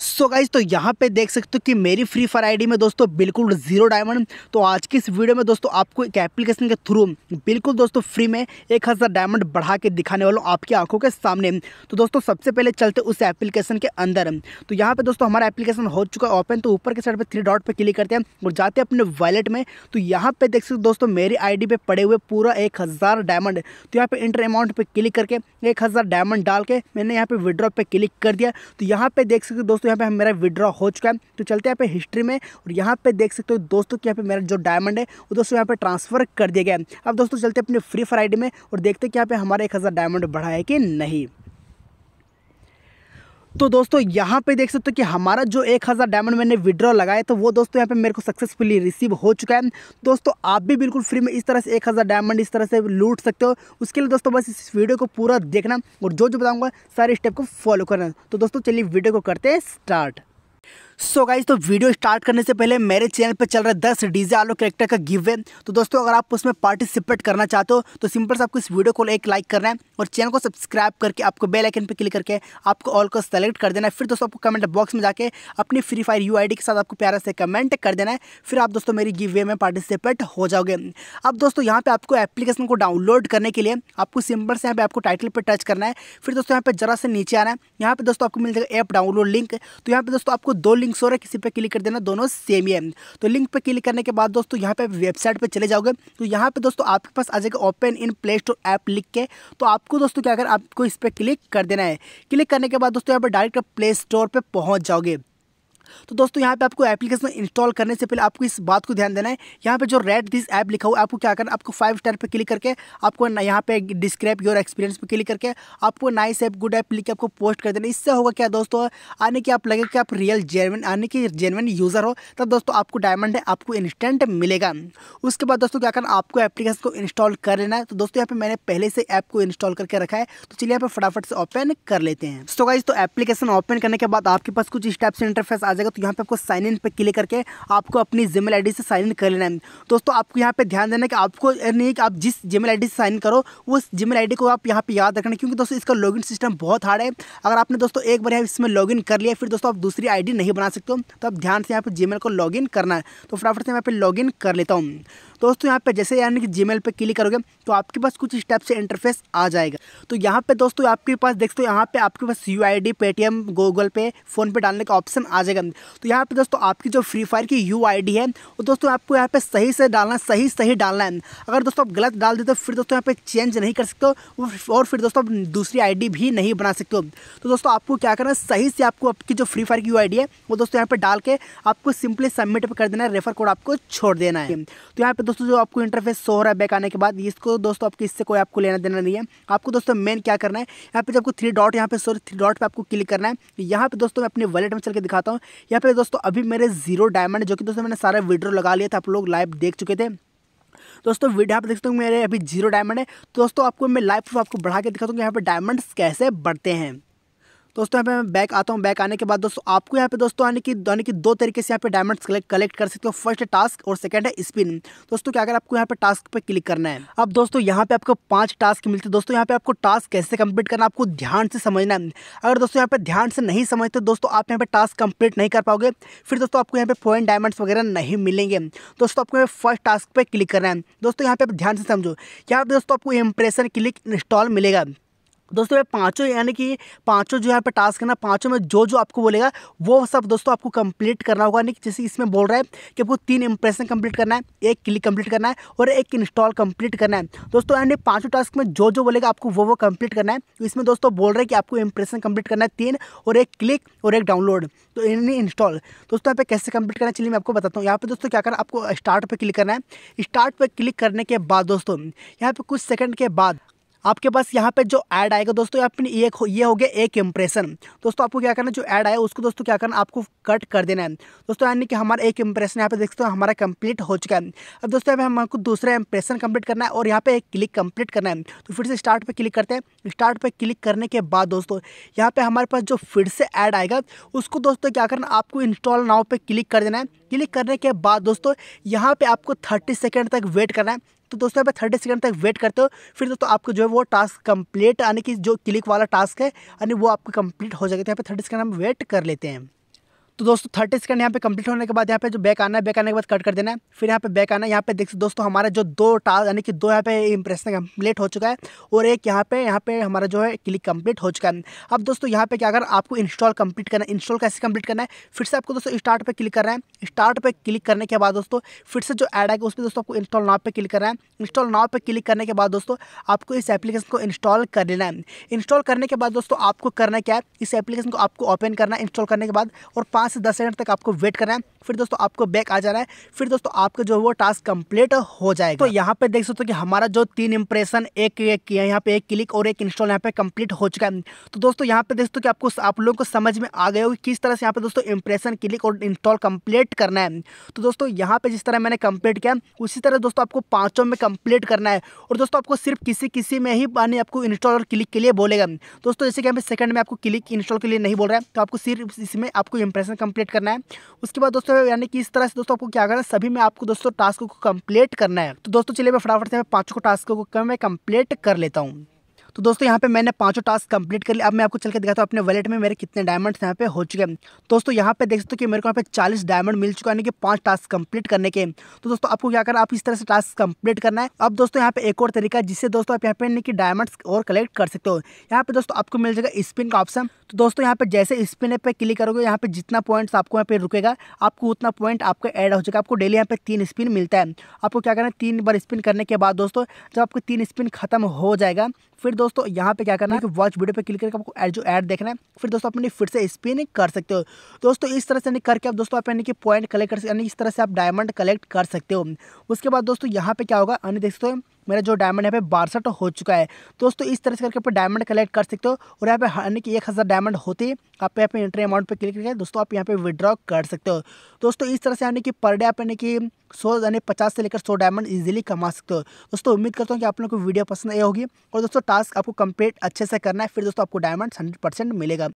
सो guys तो यहाँ पे देख सकते हो कि मेरी फ्री फायर आईडी में दोस्तों बिल्कुल जीरो डायमंड तो आज की इस वीडियो में दोस्तों आपको एक एप्लीकेशन के थ्रू बिल्कुल दोस्तों फ्री में एक हज़ार डायमंड बढ़ा के दिखाने वालों आपकी आंखों के सामने तो दोस्तों सबसे पहले चलते उस एप्लीकेशन के अंदर तो यहाँ पर दोस्तों हमारा एप्लीकेशन हो चुका है ओपन तो ऊपर के साइड पर थ्री डॉट पर क्लिक करते हैं और जाते हैं अपने वॉलेट में तो यहाँ पर देख सकते दोस्तों मेरी आई पे पड़े हुए पूरा एक डायमंड तो यहाँ पर इंटर अमाउंट पर क्लिक करके एक डायमंड डाल के मैंने यहाँ पर विड्रॉ पर क्लिक कर दिया तो यहाँ पर देख सकते दोस्तों दोस्तों यहाँ पे हम मेरा विड्रॉ हो चुका है तो चलते हैं यहाँ पे हिस्ट्री में और यहाँ पे देख सकते हो दोस्तों कि यहाँ पे मेरा जो डायमंड है वो दोस्तों यहाँ पे ट्रांसफर कर दिया गया है अब दोस्तों चलते अपने फ्री फ्राइडे में और देखते हैं कि यहाँ पे हमारा एक हज़ार डायमंड बढ़ा है कि नहीं तो दोस्तों यहाँ पे देख सकते हो कि हमारा जो एक हज़ार डायमंड मैंने विड्रॉ लगाया तो वो दोस्तों यहाँ पे मेरे को सक्सेसफुली रिसीव हो चुका है दोस्तों आप भी बिल्कुल फ्री में इस तरह से एक हज़ार डायमंड इस तरह से लूट सकते हो उसके लिए दोस्तों बस इस वीडियो को पूरा देखना और जो जो बताऊँगा सारे स्टेप को फॉलो करना तो दोस्तों चलिए वीडियो को करते हैं स्टार्ट सो गाइज तो वीडियो स्टार्ट करने से पहले मेरे चैनल पर चल रहा है दस डीजे आलो कैरेक्टर का गिव वे तो दोस्तों अगर आप उसमें पार्टिसिपेट करना चाहते हो तो सिंपल से आपको इस वीडियो को एक लाइक करना है और चैनल को सब्सक्राइब करके आपको बेल आइकन पर क्लिक करके आपको ऑल को सेलेक्ट कर देना है फिर दोस्तों आपको कमेंट बॉक्स में जाकर अपनी फ्री फायर यू के साथ आपको प्यारा से कमेंट कर देना है फिर आप दोस्तों मेरी गिव वे में पार्टिसिपेट हो जाओगे अब दोस्तों यहाँ पर आपको एप्लीकेशन को डाउनलोड करने के लिए आपको सिंपल से यहाँ पर आपको टाइटल पर टच करना है फिर दोस्तों यहाँ पर जरा से नीचे आना है यहाँ पर दोस्तों आपको मिल जाएगा ऐप डाउनलोड लिंक तो यहाँ पर दोस्तों आपको दो लिंक लिंक शो रहा है किसी पे क्लिक कर देना दोनों सेम ही है तो लिंक पे क्लिक करने के बाद दोस्तों यहाँ पे वेबसाइट पे चले जाओगे तो यहाँ पे दोस्तों आपके पास आ जाएगा open in play store app लिख के तो आपको दोस्तों क्या कर आपको इस पर क्लिक कर देना है क्लिक करने के बाद दोस्तों यहाँ पर डायरेक्ट प्ले स्टोर पर पहुँच जाओगे तो दोस्तों यहाँ पे आपको एप्लीकेशन इंस्टॉल करने से पहले आपको इस बात को ध्यान देना है यहाँ पे जो रेड दिस ऐप लिखा हुआ है आपको क्या करना आपको फाइव स्टार पे क्लिक करके आपको यहाँ पे डिस्क्राइब योर एक्सपीरियंस पे क्लिक करके आपको नाइस ऐप गुड ऐप लिख के आपको पोस्ट कर देना इससे होगा क्या दोस्तों आने की आप लगे कि आप रियल जेनवन आने की जेनवन यूज़र हो तब दोस्तों आपको डायमंड है आपको इंस्टेंट मिलेगा उसके बाद दोस्तों क्या करना आपको एप्लीकेशन को इंस्टॉल कर लेना है तो दोस्तों यहाँ पे मैंने पहले से ऐप को इंस्टॉल करके रखा है तो चलिए यहाँ पे फटाफट से ओपन कर लेते हैं सो गाइज तो एप्लीकेशन ओपन करने के बाद आपके पास कुछ स्टेप्स इंटरफेस आ जाएगा तो यहाँ पे आपको साइन इन पे क्लिक करके आपको अपनी जीमेल आईडी से साइन इन कर लेना है दोस्तों आपको यहाँ पे ध्यान देना कि आपको नहीं कि आप जिस जीमेल आईडी से साइन करो उस जीमेल आईडी को आप यहाँ पे याद रखना क्योंकि दोस्तों इसका लॉगिन सिस्टम बहुत हार्ड है अगर आपने दोस्तों एक बार इसमें लॉग कर लिया फिर दोस्तों आप दूसरी आई नहीं बना सकते हो तो आप ध्यान से यहाँ पर जी को लॉग करना है तो फटाफट से मैं यहाँ पर लॉग कर लेता हूँ दोस्तों यहाँ पे जैसे यानी कि जीमेल पे क्लिक करोगे तो आपके पास कुछ स्टेप से इंटरफेस आ जाएगा तो यहाँ पे दोस्तों आपके पास देखते हो यहाँ पे आपके पास U I D Paytm Google pay PhonePe डालने का ऑप्शन आ जाएगा तो यहाँ पे दोस्तों आपकी जो फ्री फायर की यू आई डी है वो दोस्तों आपको यहाँ पे सही से डालना सही सही डालना है अगर दोस्तों आप गलत डाल देते हो फिर दोस्तों यहाँ पे चेंज नहीं कर सकते हो और फिर दोस्तों आप दूसरी आई डी भी नहीं बना सकते हो तो दोस्तों आपको क्या करना है सही से आपको आपकी जो फ्री फायर की यू आई डी है वो दोस्तों यहाँ पर डाल के आपको सिंपली सबमिट पर कर देना है रेफर कोड आपको छोड़ देना है तो यहाँ पे दोस्तों जो आपको इंटरफेस सो हो रहा है बैक आने के बाद इसको दोस्तों आपको इससे कोई आपको लेना देना नहीं है आपको दोस्तों मेन क्या करना है यहाँ पे आपको थ्री डॉट यहाँ पे सॉरी थ्री डॉट पे आपको क्लिक करना है यहाँ पे दोस्तों मैं अपने वॉलेट में चल के दिखाता हूँ यहाँ पे दोस्तों अभी मेरे जीरो डायमंड जो कि दोस्तों मैंने सारा विड्रो लगा लिया था आप लोग लाइव देख चुके थे दोस्तों वीडियो आप देख सकते हो मेरे अभी जीरो डायमंड है तो दोस्तों आपको मैं लाइव आपको बढ़ा के दिखाता हूँ यहाँ पे डायमंड्स कैसे बढ़ते हैं दोस्तों यहाँ पे मैं बैक आता हूँ बैक आने के बाद दोस्तों आपको यहाँ पे दोस्तों यानी कि यानी कि दो तरीके से यहाँ पे डायमंड्स कलेक्ट कलेक्ट कर सकते हो फर्स्ट है टास्क और सेकंड है स्पिन दोस्तों क्या अगर आपको यहाँ पे टास्क पे क्लिक करना है अब दोस्तों यहाँ पे आपको पांच टास्क मिलते दोस्तों यहाँ पे आपको टास्क कैसे कंप्लीट करना आपको ध्यान से समझना है अगर दोस्तों यहाँ पे ध्यान से नहीं समझते दोस्तों आप यहाँ पे टास्क कंप्लीट नहीं कर पाओगे फिर दोस्तों आपको यहाँ पे पॉइंट डायमंड्स वगैरह नहीं मिलेंगे दोस्तों आपको फर्स्ट टास्क पर क्लिक करना है दोस्तों यहाँ पे ध्यान से समझो यहाँ पे दोस्तों आपको इम्प्रेशन क्लिक इंस्टॉल मिलेगा दोस्तों ये पांचों यानी कि पांचों जो यहाँ पे टास्क है ना पांचों में जो जो आपको बोलेगा वो सब दोस्तों आपको कंप्लीट करना होगा यानी कि जैसे इसमें बोल रहा है कि आपको तीन इंप्रेशन कंप्लीट करना है एक क्लिक कंप्लीट करना है और एक इंस्टॉल कंप्लीट करना है दोस्तों यानी पांचों टास्क में जो जो बोलेगा आपको वो वो कंप्लीट करना है इसमें दोस्तों बोल रहे हैं कि आपको इंप्रेशन कंप्लीट करना है तीन और एक क्लिक और एक डाउनलोड तो यानी इंस्टॉल दोस्तों यहाँ पे कैसे कंप्लीट करना है चलिए मैं आपको बताता हूँ यहाँ पर दोस्तों क्या करना आपको स्टार्ट पर क्लिक करना है स्टार्ट पर क्लिक करने के बाद दोस्तों यहाँ पे कुछ सेकंड के बाद आपके पास यहाँ पे जो ऐड आएगा दोस्तों यहाँ पे एक ये हो गया एक इम्प्रेशन दोस्तों आपको क्या करना है जो ऐड आया उसको दोस्तों क्या करना आपको कट कर देना है दोस्तों यानी कि हमारा एक इम्प्रेशन यहाँ पे देखते हैं हमारा कंप्लीट हो चुका है अब दोस्तों यहाँ पे हमको दूसरा इम्प्रेशन कंप्लीट करना है और यहाँ पे एक क्लिक कंप्लीट करना है तो फिर से स्टार्ट पर क्लिक करते हैं स्टार्ट पर क्लिक करने के बाद दोस्तों यहाँ पर हमारे पास जो फिर से ऐड आएगा उसको दोस्तों क्या करना आपको इंस्टॉल नाव पर क्लिक कर देना है क्लिक करने के बाद दोस्तों यहाँ पर आपको थर्टी सेकेंड तक वेट करना है तो दोस्तों यहाँ पे थर्टी सेकंड तक वेट करते हो फिर दोस्तों आपको जो है वो टास्क कंप्लीट यानी कि जो क्लिक वाला टास्क है यानी वो आपको कंप्लीट हो जाएगा तो यहाँ पे थर्टी सेकंड हम वेट कर लेते हैं तो दोस्तों थर्टी सेकंड यहाँ पे कंप्लीट होने के बाद यहाँ पे जो बैक आना है बैक आने के बाद कट कर देना है फिर यहाँ पे बैक आना है यहाँ पे देख सकते दोस्तों हमारा जो दो टास्क यानी कि दो यहाँ पे इंप्रेशन कम्प्लीट हो चुका है और एक यहाँ पे यहाँ पे हमारा जो है क्लिक कंप्लीट हो चुका है अब दोस्तों यहाँ पे क्या अगर आपको इंस्टॉल कंप्लीट करना है इंस्टॉल कैसे कंप्लीट करना है फिर से आपको दोस्तों स्टार्ट पर क्लिक करना है स्टार्ट पर क्लिक करने के बाद दोस्तों फिर से जो एड आएगा उस पर दोस्तों आपको इंस्टॉल नाव पर क्लिक करना है इंस्टॉल नाव पर क्लिक करने के बाद दोस्तों आपको इस एप्लीकेशन को इंस्टॉल कर लेना है इंस्टॉल करने के बाद दोस्तों आपको करना क्या है इस एप्लीकेशन को आपको ओपन करना है इंस्टॉल करने के बाद और पाँच पाँच से दस सेकंड तक आपको वेट करना है फिर दोस्तों आपको बैक आ जाना है फिर दोस्तों आपका जो वो टास्क कंप्लीट हो जाएगा तो यहाँ पे देख सकते हो कि हमारा जो तीन इंप्रेशन एक एक किया यहाँ पे एक क्लिक और एक इंस्टॉल यहाँ पे कंप्लीट हो चुका है तो दोस्तों यहाँ पे देख सकते कि आपको आप लोगों को समझ में आ गया हो कि किस तरह से यहाँ पे दोस्तों इंप्रेशन क्लिक और इंस्टॉल कंप्लीट करना है तो दोस्तों यहाँ पे जिस तरह मैंने कंप्लीट किया उसी तरह दोस्तों आपको पांचों में कंप्लीट करना है और दोस्तों आपको सिर्फ किसी किसी में ही मानी आपको इंस्टॉल और क्लिक के लिए बोलेगा दोस्तों जैसे कि हमें सेकंड में आपको क्लिक इंस्टॉल के लिए नहीं बोल रहा है तो आपको सिर्फ इसमें आपको इंप्रेशन कंप्लीट करना है उसके बाद दोस्तों है यानी कि इस तरह से दोस्तों आपको क्या करना है सभी में आपको दोस्तों टास्क को कंप्लीट करना है तो दोस्तों चलिए मैं फटाफट से पांचों को टास्क को मैं कंप्लीट कर लेता हूँ तो दोस्तों यहाँ पे मैंने पांचों टास्क कंप्लीट कर लिया अब मैं आपको चल के दिखाता हूँ अपने वॉलेट में मेरे कितने डायमंड्स यहाँ पे हो चुके हैं दोस्तों यहाँ पे देख सकते हो कि मेरे को यहाँ पे चालीस डायमंड मिल चुका है कि पांच टास्क कंप्लीट करने के तो दोस्तों आपको क्या करना आप इस तरह से टास्क कंप्लीट करना है अब दोस्तों यहाँ पे एक और तरीका जिससे दोस्तों आप यहाँ पे कि डायमंड और कलेक्ट कर सकते हो यहाँ पे दोस्तों आपको मिल जाएगा स्पिन का ऑप्शन तो दोस्तों यहाँ पे जैसे स्पिन पे क्लिक करोगे यहाँ पे जितना पॉइंट्स आपको यहाँ पे रुकेगा आपको उतना पॉइंट आपका ऐड हो जाएगा आपको डेली यहाँ पे तीन स्पिन मिलता है आपको क्या करना है तीन बार स्पिन करने के बाद दोस्तों जब आपको तीन स्पिन खत्म हो जाएगा फिर दोस्तों यहाँ पे क्या करना है हाँ। कि वॉच वीडियो पे क्लिक करके आपको जो ऐड देखना है फिर दोस्तों अपने फिर से स्पिन कर सकते हो दोस्तों इस तरह से करके आप दोस्तों आप यानी कि पॉइंट कलेक्ट कर सकते इस तरह से आप डायमंड कलेक्ट कर सकते हो उसके बाद दोस्तों यहाँ पे क्या होगा यानी देख सकते हो मेरा जो डायमंड यहाँ पे बासठ हो चुका है दोस्तों इस तरह से करके आप डायमंड कलेक्ट कर सकते हो और यहाँ पे यानी कि एक हज़ार डायमंड होते आप यहाँ पे एंट्री अमाउंट पे क्लिक करके दोस्तों आप यहाँ पे विड्रॉ कर सकते हो दोस्तों इस तरह से यानी कि पर डे आप यानी कि सौ यानी पचास से लेकर सौ डायमंड ईजिली कमा सकते हो दोस्तों उम्मीद करता हूँ कि आप लोग को वीडियो पसंद आई होगी और दोस्तों टास्क आपको कंप्लीट अच्छे से करना है फिर दोस्तों आपको डायमंड हंड्रेड मिलेगा